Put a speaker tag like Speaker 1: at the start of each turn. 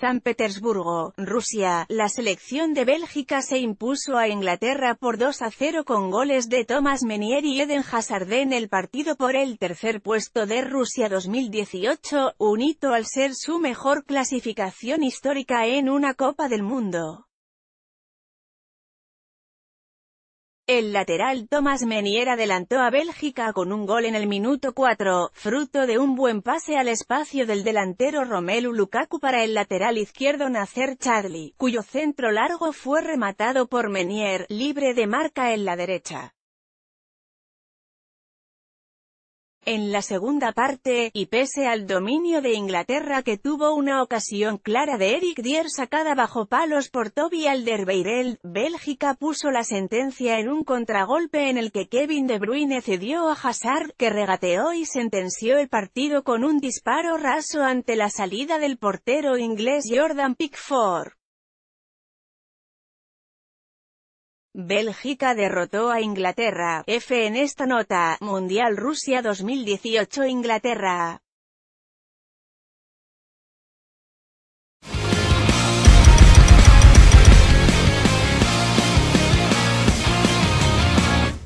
Speaker 1: San Petersburgo, Rusia, la selección de Bélgica se impuso a Inglaterra por 2 a 0 con goles de Thomas Menier y Eden Hazard en el partido por el tercer puesto de Rusia 2018, un hito al ser su mejor clasificación histórica en una Copa del Mundo. El lateral Thomas Menier adelantó a Bélgica con un gol en el minuto 4, fruto de un buen pase al espacio del delantero Romelu Lukaku para el lateral izquierdo Nacer Charlie, cuyo centro largo fue rematado por Menier, libre de marca en la derecha. en la segunda parte, y pese al dominio de Inglaterra que tuvo una ocasión clara de Eric Dier sacada bajo palos por Toby Alderweireld, Bélgica puso la sentencia en un contragolpe en el que Kevin De Bruyne cedió a Hazard, que regateó y sentenció el partido con un disparo raso ante la salida del portero inglés Jordan Pickford. Bélgica derrotó a Inglaterra, F en esta nota, Mundial Rusia 2018 Inglaterra.